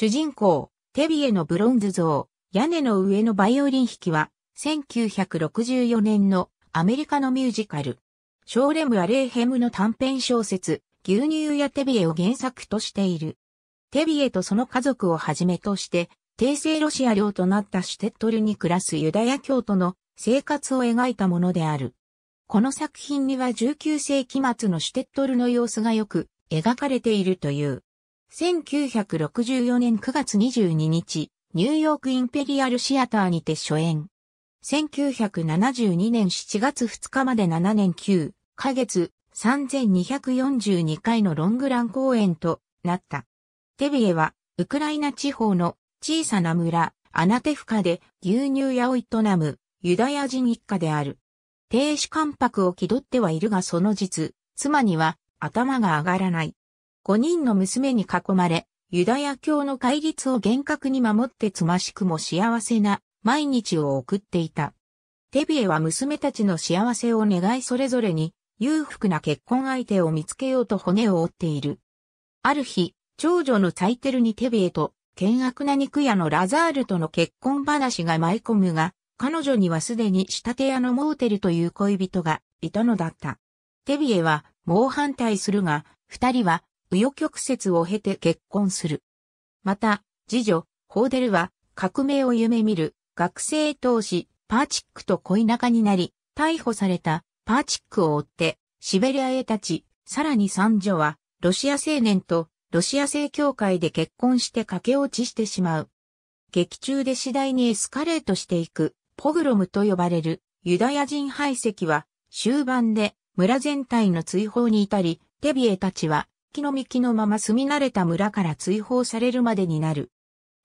主人公、テビエのブロンズ像、屋根の上のバイオリン弾きは、1964年のアメリカのミュージカル、ショーレム・アレーヘムの短編小説、牛乳やテビエを原作としている。テビエとその家族をはじめとして、帝政ロシア領となったシュテットルに暮らすユダヤ教徒の生活を描いたものである。この作品には19世紀末のシュテットルの様子がよく描かれているという。1964年9月22日、ニューヨークインペリアルシアターにて初演。1972年7月2日まで7年9ヶ月3242回のロングラン公演となった。テビエは、ウクライナ地方の小さな村、アナテフカで牛乳屋を営むユダヤ人一家である。停止関白を気取ってはいるがその実、妻には頭が上がらない。5人の娘に囲まれ、ユダヤ教の戒律を厳格に守ってつましくも幸せな毎日を送っていた。テビエは娘たちの幸せを願いそれぞれに裕福な結婚相手を見つけようと骨を折っている。ある日、長女のサイテルにテビエと、険悪な肉屋のラザールとの結婚話が舞い込むが、彼女にはすでに仕立て屋のモーテルという恋人がいたのだった。テビエは猛反対するが、二人は紆余曲折を経て結婚する。また、次女、ホーデルは、革命を夢見る、学生当時、パーチックと恋仲になり、逮捕された、パーチックを追って、シベリアへ立ち、さらに三女は、ロシア青年と、ロシア正教会で結婚して駆け落ちしてしまう。劇中で次第にエスカレートしていく、ポグロムと呼ばれる、ユダヤ人排斥は、終盤で、村全体の追放に至り、テビエたちは、気の幹のまま住み慣れた村から追放されるまでになる。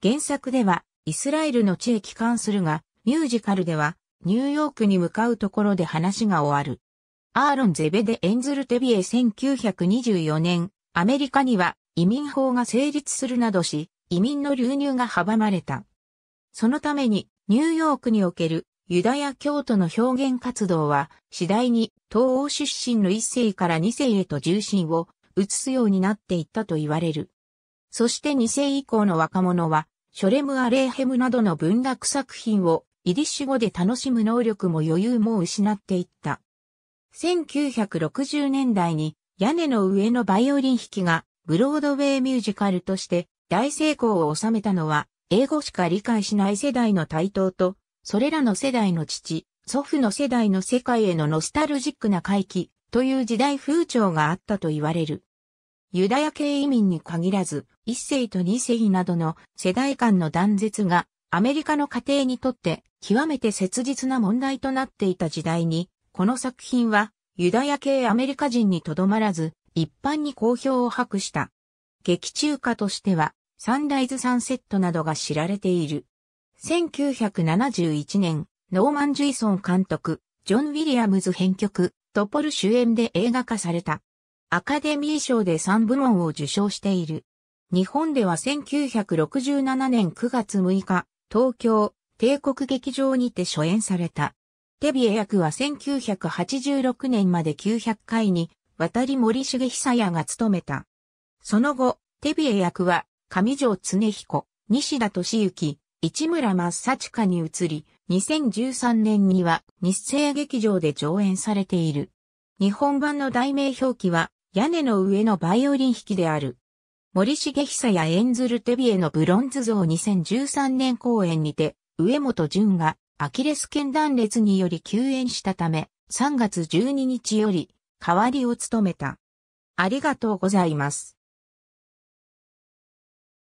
原作ではイスラエルの地へ帰還するが、ミュージカルではニューヨークに向かうところで話が終わる。アーロン・ゼベでンズル・テビエ1924年、アメリカには移民法が成立するなどし、移民の流入が阻まれた。そのためにニューヨークにおけるユダヤ教徒の表現活動は次第に東欧出身の一世から二世へと重心を映すようになっていったと言われる。そして2世以降の若者は、ショレム・アレーヘムなどの文学作品をイディッシュ語で楽しむ能力も余裕も失っていった。1960年代に屋根の上のバイオリン弾きがブロードウェイミュージカルとして大成功を収めたのは英語しか理解しない世代の台頭とそれらの世代の父、祖父の世代の世界へのノスタルジックな回帰という時代風潮があったと言われる。ユダヤ系移民に限らず、一世と二世などの世代間の断絶がアメリカの家庭にとって極めて切実な問題となっていた時代に、この作品はユダヤ系アメリカ人にとどまらず、一般に好評を博した。劇中歌としては、サンライズ・サンセットなどが知られている。1971年、ノーマン・ジュイソン監督、ジョン・ウィリアムズ編曲、トポル主演で映画化された。アカデミー賞で3部門を受賞している。日本では1967年9月6日、東京、帝国劇場にて初演された。テビエ役は1986年まで900回に、渡り森重久也が務めた。その後、テビエ役は、上条恒彦、西田敏行、市村正親に移り、2013年には日生劇場で上演されている。日本版の題名表記は屋根の上のバイオリン弾きである。森重久やエンズルテビエのブロンズ像2013年公演にて、上本淳がアキレス腱断裂により休演したため、3月12日より代わりを務めた。ありがとうございます。